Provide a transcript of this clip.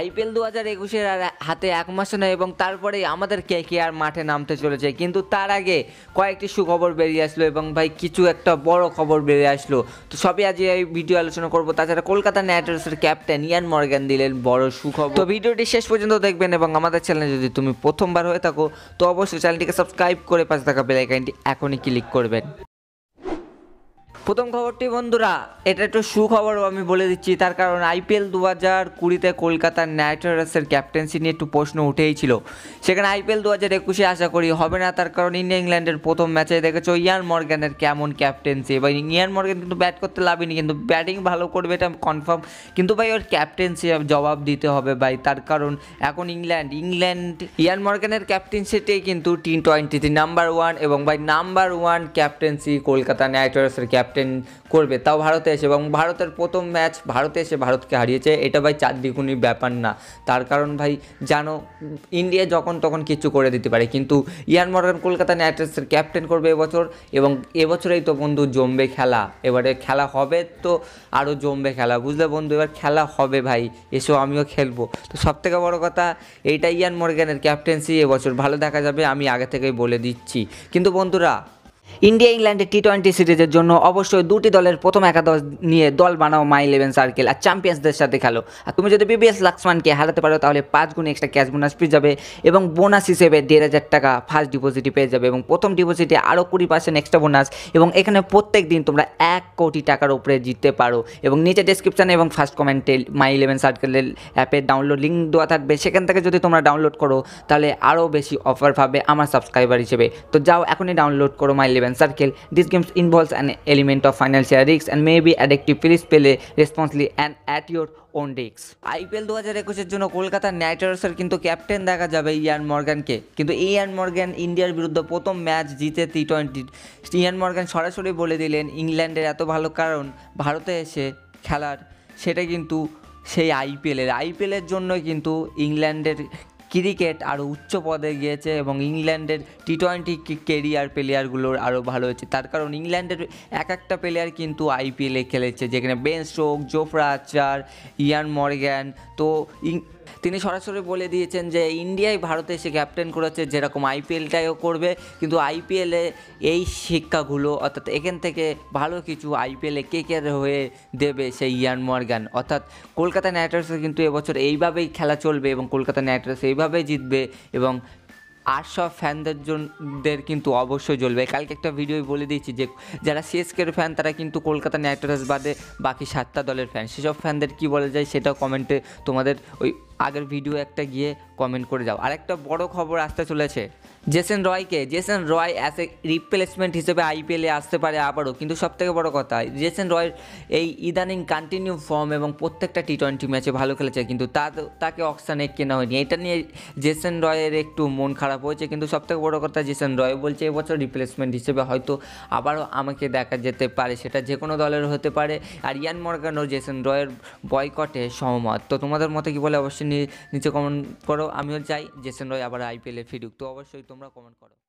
IPL দু হাজার একুশের আর হাতে এক মাসে নয় এবং তারপরেই আমাদের কে কে আর মাঠে নামতে চলেছে কিন্তু তার আগে কয়েকটি সুখবর বেরিয়ে আসলো এবং ভাই কিছু একটা বড় খবর বেরিয়ে আসলো তো সবই আজ এই ভিডিও আলোচনা করবো তাছাড়া কলকাতা নাইট রাইডার্সের ক্যাপ্টেন ইয়ান মর্গান দিলেন বড় সুখবর তো ভিডিওটি শেষ পর্যন্ত দেখবেন এবং আমাদের চ্যানেলে যদি তুমি প্রথমবার হয়ে থাকো তো অবশ্যই চ্যানেলটিকে সাবস্ক্রাইব করে পাশে থাকা বেলাইকানটি এখনই ক্লিক করবেন প্রথম খবরটি বন্ধুরা এটা একটু সুখবরও আমি বলে দিচ্ছি তার কারণ আইপিএল দু হাজার কুড়িতে কলকাতার নাইট রাইডার্সের ক্যাপ্টেন্সি নিয়ে একটু প্রশ্ন উঠেই ছিল সেখানে আইপিএল দু হাজার একুশে আশা করি হবে না তার কারণ ইন্ডিয়া ইংল্যান্ডের প্রথম ম্যাচে দেখেছো ইয়ান মর্গ্যানের কেমন ক্যাপ্টেন্সি এবার ইয়ান মর্গ্যান কিন্তু ব্যাট করতে লাভিনি কিন্তু ব্যাটিং ভালো করবে এটা কনফার্ম কিন্তু ভাই ওর ক্যাপ্টেন্সি জবাব দিতে হবে ভাই তার কারণ এখন ইংল্যান্ড ইংল্যান্ড ইয়ান মর্গ্যানের ক্যাপ্টেন্সিতেই কিন্তু টি টোয়েন্টিতে নাম্বার ওয়ান এবং ভাই number one captaincy Kolkata Knight রাইডার্সের ক্যাপ্টেন সাস্টেন করবে তাও ভারতে এসে এবং ভারতের প্রথম ম্যাচ ভারতে এসে ভারতকে হারিয়েছে এটা ভাই চার দ্বিগুণই ব্যাপার না তার কারণ ভাই জানো ইন্ডিয়া যখন তখন কিছু করে দিতে পারে কিন্তু ইয়ান মর্গান কলকাতা নাইট রাইডার্সের ক্যাপ্টেন করবে এবছর এবং এবছরেই তো বন্ধু জমবে খেলা এবারে খেলা হবে তো আরও জমবে খেলা বুঝলে বন্ধু এবার খেলা হবে ভাই এসো আমিও খেলবো তো সবথেকে বড় কথা এইটা ইয়ান মর্গানের ক্যাপ্টেন্সি এবছর ভালো দেখা যাবে আমি আগে থেকেই বলে দিচ্ছি কিন্তু বন্ধুরা ইন্ডিয়া ইংল্যান্ডের টি টোয়েন্টি সিরিজের জন্য অবশ্যই দুটি দলের প্রথম একাদশ নিয়ে দল বানাও মাই ইলেভেন সার্কেল আর চ্যাম্পিয়ন্সদের সাথে খেলো আর তুমি যদি বিবিএস লাক্সমানকে হারাতে পারো তাহলে পাঁচ গুণ এক্সট্রা ক্যাশ বোনাস পেয়ে যাবে এবং বোনাস হিসেবে দেড় হাজার টাকা ফার্স্ট ডিপোজিটে পেয়ে যাবে এবং প্রথম ডিপোজিটে আরও কুড়ি পার্সেন্ট এক্সট্রা বোনাস এবং এখানে প্রত্যেক দিন তোমরা এক কোটি টাকার উপরে জিততে পারো এবং নিচে ডিসক্রিপশানে এবং ফার্স্ট কমেন্টে মাই ইলেভেন সার্কেলের অ্যাপের ডাউনলোড লিঙ্ক দেওয়া থাকবে সেখান থেকে যদি তোমরা ডাউনলোড করো তাহলে আরও বেশি অফার পাবে আমার সাবস্ক্রাইবার হিসেবে তো যাও এখনই ডাউনলোড করো my 11 circle. This game involves an element of financial risk and may be addictive. Please play responsibly and at your own ডিক্স আইপিএল দু হাজার একুশের জন্য কলকাতা নাইট রাইডার্সের কিন্তু ক্যাপ্টেন দেখা যাবে ইয়ান মর্গানকে কিন্তু ইয়ান মর্গান ইন্ডিয়ার বিরুদ্ধে প্রথম ম্যাচ জিতে টি টোয়েন্টি ইয়ান মর্গান সরাসরি বলে দিলেন ইংল্যান্ডের এত ভালো কারণ ভারতে এসে খেলার সেটা কিন্তু সেই আইপিএলের আইপিএলের জন্য কিন্তু ইংল্যান্ডের ক্রিকেট আরও উচ্চ পদে গিয়েছে এবং ইংল্যান্ডের টি টোয়েন্টি কেরিয়ার প্লেয়ারগুলোর আরও ভালো হয়েছে তার কারণ ইংল্যান্ডের এক একটা প্লেয়ার কিন্তু আইপিএলে খেলেছে যেখানে বেন স্টোক জোফরা আচার ইয়ান মর্গ্যান তো তিনি সরাসরি বলে দিয়েছেন যে ইন্ডিয়াই ভারতে এসে ক্যাপ্টেন করেছে যেরকম আইপিএলটাইও করবে কিন্তু আইপিএলে এই শিক্ষাগুলো অর্থাৎ এখান থেকে ভালো কিছু আইপিএলে কে কে হয়ে দেবে সেই ইয়ান মর্গান অর্থাৎ কলকাতা নাইট কিন্তু এবছর এইভাবেই খেলা চলবে এবং কলকাতা নাইট রাইডার্স এইভাবেই জিতবে এবং আর সব ফ্যানদের জনদের কিন্তু অবশ্যই জ্বলবে কালকে একটা ভিডিও বলে দিয়েছি যে যারা সিএসকের ফ্যান তারা কিন্তু কলকাতা নাইট রাইডার্স বাদে বাকি সাতটা দলের ফ্যান সেসব ফ্যানদের কি বলা যায় সেটাও কমেন্টে তোমাদের ওই আগের ভিডিও একটা গিয়ে কমেন্ট করে যাও আর একটা বড় খবর আসতে চলেছে জেসেন রয়কে Jason Roy as a replacement হিসেবে আইপিএলে আসতে পারে আবারও কিন্তু সবথেকে বড় কথা জেসেন রয়ের এই ইদানিং কন্টিনিউ ফর্ম এবং প্রত্যেকটা টি টোয়েন্টি ম্যাচে ভালো খেলেছে কিন্তু তা তাকে অক্সানে কেনা হয়নি এটা নিয়ে জেসেন রয়ের একটু মন খারাপ হয়েছে কিন্তু সবথেকে বড় কথা জেসেন রয় বলছে এবছর রিপ্লেসমেন্ট হিসেবে হয়তো আবারও আমাকে দেখা যেতে পারে সেটা যে কোনো দলের হতে পারে আর ইয়ান মর্গানো জেসেন রয়ের বয়কটে সহমত তো তোমাদের মতে কি বলে অবশ্যই নিচে কমেন্ট করো আমিও চাই জেসেন রয় আবার আইপিএলে ফিরুক তো অবশ্যই তোমরা কমেন্ট করো